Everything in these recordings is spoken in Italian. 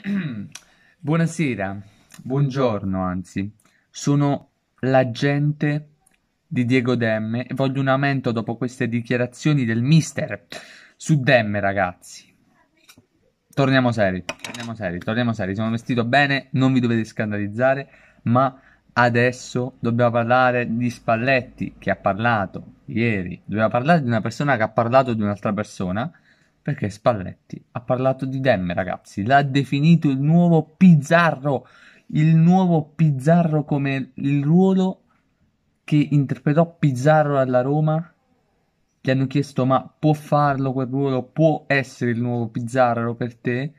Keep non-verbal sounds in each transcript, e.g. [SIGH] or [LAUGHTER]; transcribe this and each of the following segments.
[CLEARS THROAT] Buonasera, buongiorno anzi. Sono l'agente di Diego Demme e voglio un aumento dopo queste dichiarazioni del mister su Demme, ragazzi. Torniamo seri, torniamo seri, torniamo seri. Sono vestito bene, non vi dovete scandalizzare, ma adesso dobbiamo parlare di Spalletti che ha parlato ieri. Dobbiamo parlare di una persona che ha parlato di un'altra persona perché Spalletti ha parlato di Demme, ragazzi, l'ha definito il nuovo Pizzarro, il nuovo Pizzarro come il ruolo che interpretò Pizzarro alla Roma. Gli hanno chiesto ma può farlo quel ruolo, può essere il nuovo Pizzarro per te?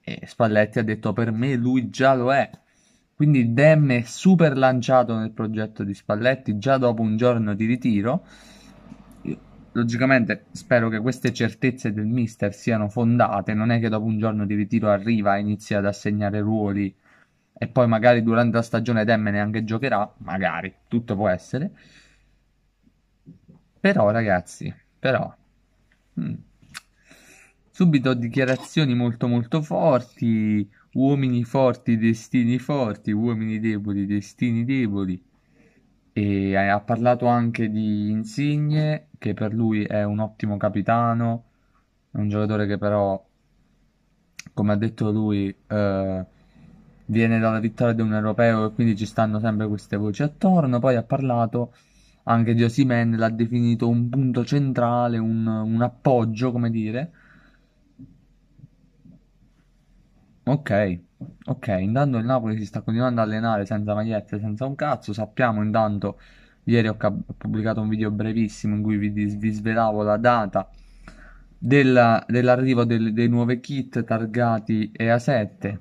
E Spalletti ha detto per me lui già lo è. Quindi Demme è super lanciato nel progetto di Spalletti già dopo un giorno di ritiro logicamente spero che queste certezze del mister siano fondate, non è che dopo un giorno di ritiro arriva e inizia ad assegnare ruoli e poi magari durante la stagione Demme neanche giocherà, magari, tutto può essere. Però ragazzi, però... Mh. Mm. Subito dichiarazioni molto molto forti, uomini forti, destini forti, uomini deboli, destini deboli e ha parlato anche di Insigne, che per lui è un ottimo capitano, un giocatore che però, come ha detto lui, eh, viene dalla vittoria di un europeo e quindi ci stanno sempre queste voci attorno. Poi ha parlato anche di Osimen, l'ha definito un punto centrale, un, un appoggio, come dire Ok, ok, intanto il Napoli si sta continuando ad allenare senza magliette, senza un cazzo, sappiamo intanto, ieri ho, pubblicato un video brevissimo in cui vi, vi svelavo la data della- dell'arrivo del- dei nuovi kit targati EA7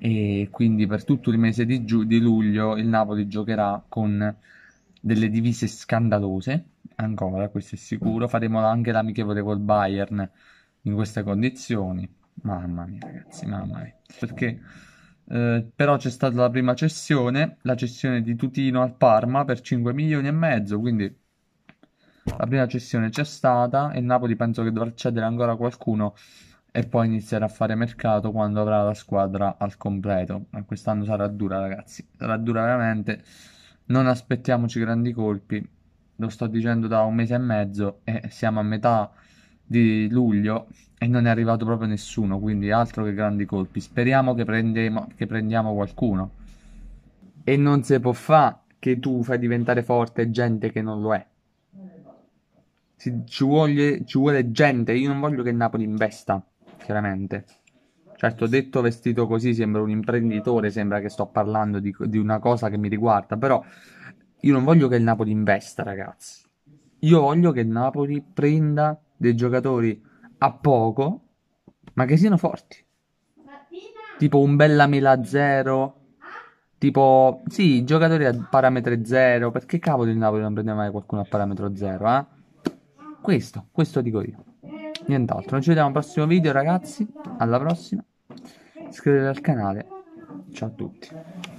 e quindi per tutto il mese di, giu- di luglio il Napoli giocherà con delle divise scandalose, ancora questo è sicuro, faremo anche l'amichevole col Bayern in queste condizioni. Mamma mia, ragazzi, mamma mia. Perché eh, però c'è stata la prima cessione, la cessione di Tutino al Parma per 5 milioni e mezzo, quindi la prima cessione c'è stata e il Napoli penso che dovrà cedere ancora qualcuno e poi inizierà a fare mercato quando avrà la squadra al completo. Ma quest'anno sarà dura, ragazzi, sarà dura veramente. Non aspettiamoci grandi colpi, lo sto dicendo da un mese e mezzo e siamo a metà di luglio e non è arrivato proprio nessuno, quindi altro che grandi colpi. Speriamo che, che prendiamo qualcuno. E non si può fare che tu fai diventare forte gente che non lo è. Si, ci, vuole, ci vuole gente, io non voglio che Napoli investa, chiaramente. Certo, detto vestito così sembra un imprenditore, sembra che sto parlando di, di, una cosa che mi riguarda, però io non voglio che il Napoli investa, ragazzi. Io voglio che il Napoli prenda dei giocatori a poco, ma che siano forti. Tipo un bella mela zero, tipo sì, giocatori a parametri zero, perché cavolo il Napoli non prende mai qualcuno a parametro zero, eh? Questo, questo dico io. Nient'altro, noi ci vediamo al prossimo video ragazzi, alla prossima. Iscrivetevi al canale. Ciao a tutti.